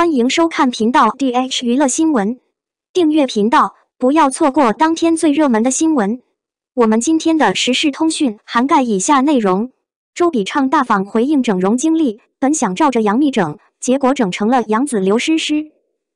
欢迎收看频道 D H 娱乐新闻，订阅频道，不要错过当天最热门的新闻。我们今天的时事通讯涵盖以下内容：周笔畅大方回应整容经历，本想照着杨幂整，结果整成了杨子刘诗诗。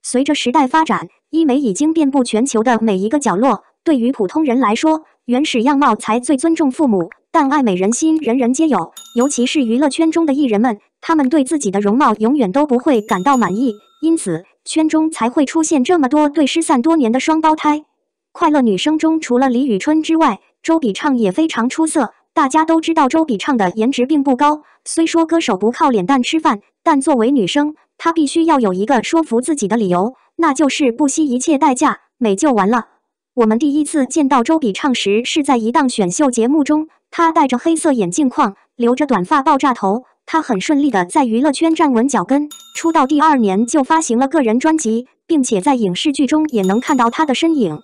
随着时代发展，医美已经遍布全球的每一个角落。对于普通人来说，原始样貌才最尊重父母，但爱美人心，人人皆有，尤其是娱乐圈中的艺人们。他们对自己的容貌永远都不会感到满意，因此圈中才会出现这么多对失散多年的双胞胎。快乐女生中除了李宇春之外，周笔畅也非常出色。大家都知道周笔畅的颜值并不高，虽说歌手不靠脸蛋吃饭，但作为女生，她必须要有一个说服自己的理由，那就是不惜一切代价美就完了。我们第一次见到周笔畅时是在一档选秀节目中，她戴着黑色眼镜框，留着短发爆炸头。他很顺利的在娱乐圈站稳脚跟，出道第二年就发行了个人专辑，并且在影视剧中也能看到他的身影。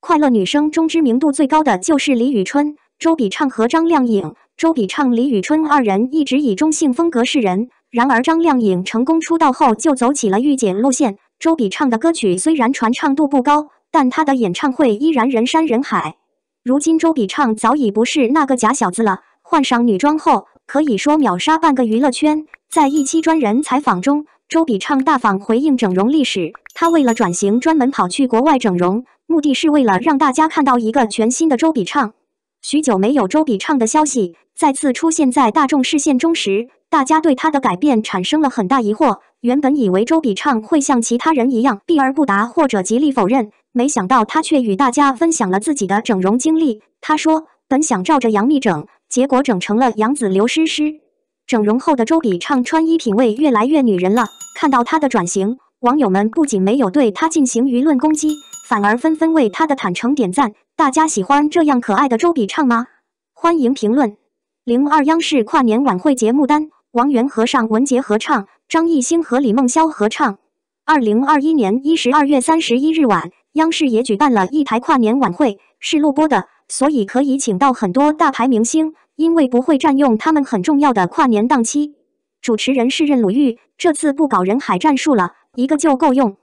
快乐女生中知名度最高的就是李宇春、周笔畅和张靓颖。周笔畅、李宇春二人一直以中性风格示人，然而张靓颖成功出道后就走起了御姐路线。周笔畅的歌曲虽然传唱度不高，但他的演唱会依然人山人海。如今周笔畅早已不是那个假小子了，换上女装后。可以说秒杀半个娱乐圈。在一期专人采访中，周笔畅大方回应整容历史。他为了转型，专门跑去国外整容，目的是为了让大家看到一个全新的周笔畅。许久没有周笔畅的消息，再次出现在大众视线中时，大家对他的改变产生了很大疑惑。原本以为周笔畅会像其他人一样避而不答，或者极力否认，没想到他却与大家分享了自己的整容经历。他说：“本想照着杨幂整。”结果整成了杨子刘诗诗，整容后的周笔畅穿衣品味越来越女人了。看到她的转型，网友们不仅没有对她进行舆论攻击，反而纷纷为她的坦诚点赞。大家喜欢这样可爱的周笔畅吗？欢迎评论。零二央视跨年晚会节目单：王源和尚文杰合唱，张艺兴和李梦潇合唱。二零二一年一十二月三十一日晚，央视也举办了一台跨年晚会，是录播的，所以可以请到很多大牌明星。因为不会占用他们很重要的跨年档期，主持人是任鲁豫，这次不搞人海战术了，一个就够用。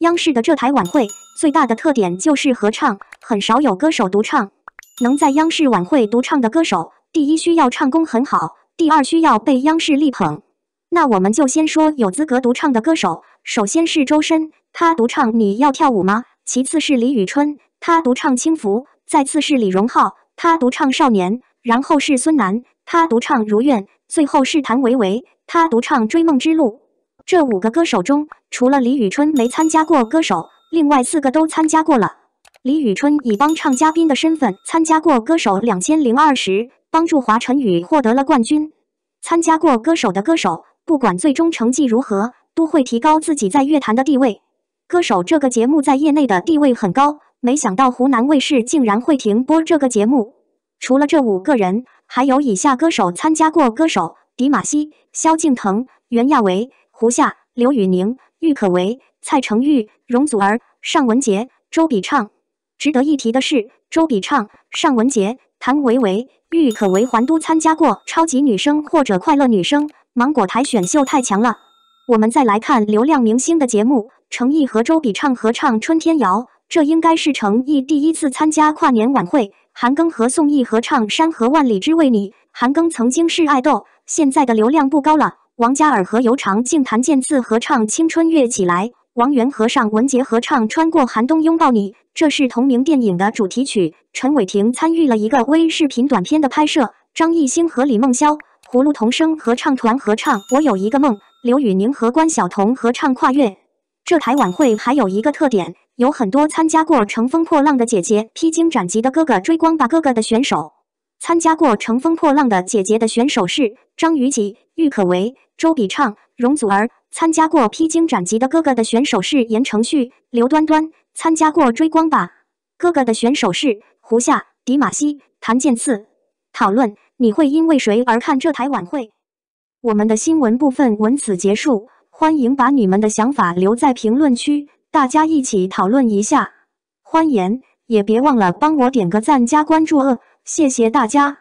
央视的这台晚会最大的特点就是合唱，很少有歌手独唱。能在央视晚会独唱的歌手，第一需要唱功很好，第二需要被央视力捧。那我们就先说有资格独唱的歌手，首先是周深，他独唱《你要跳舞吗》；其次是李宇春，他独唱《轻浮》；再次是李荣浩，他独唱《少年》。然后是孙楠，他独唱《如愿》；最后是谭维维，他独唱《追梦之路》。这五个歌手中，除了李宇春没参加过《歌手》，另外四个都参加过了。李宇春以帮唱嘉宾的身份参加过《歌手》两千零二十，帮助华晨宇获得了冠军。参加过《歌手》的歌手，不管最终成绩如何，都会提高自己在乐坛的地位。《歌手》这个节目在业内的地位很高，没想到湖南卫视竟然会停播这个节目。除了这五个人，还有以下歌手参加过：歌手迪玛希、萧敬腾、袁娅维、胡夏、刘宇宁、郁可唯、蔡成玉、容祖儿、尚雯婕、周笔畅。值得一提的是，周笔畅、尚雯婕、谭维维、郁可唯还都参加过《超级女声》或者《快乐女声》。芒果台选秀太强了。我们再来看流量明星的节目，成毅和周笔畅合唱《春天谣》，这应该是成毅第一次参加跨年晚会。韩庚和宋轶合唱《山河万里之为你》。韩庚曾经是爱豆，现在的流量不高了。王嘉尔和尤长靖、谭健次合唱《青春跃起来》。王源和尚雯婕合唱《穿过寒冬拥抱你》，这是同名电影的主题曲。陈伟霆参与了一个微视频短片的拍摄。张艺兴和李梦潇、葫芦童声合唱团合唱《我有一个梦》。刘宇宁和关晓彤合唱《跨越》。这台晚会还有一个特点。有很多参加过《乘风破浪》的姐姐，《披荆斩棘》的哥哥，《追光吧》哥哥的选手。参加过《乘风破浪》的姐姐的选手是张雨绮、郁可唯、周笔畅、容祖儿；参加过《披荆斩棘》的哥哥的选手是言承旭、刘端端；参加过《追光吧》哥哥的选手是胡夏、迪玛希、谭健次。讨论：你会因为谁而看这台晚会？我们的新闻部分文此结束，欢迎把你们的想法留在评论区。大家一起讨论一下，欢颜也别忘了帮我点个赞、加关注哦！谢谢大家。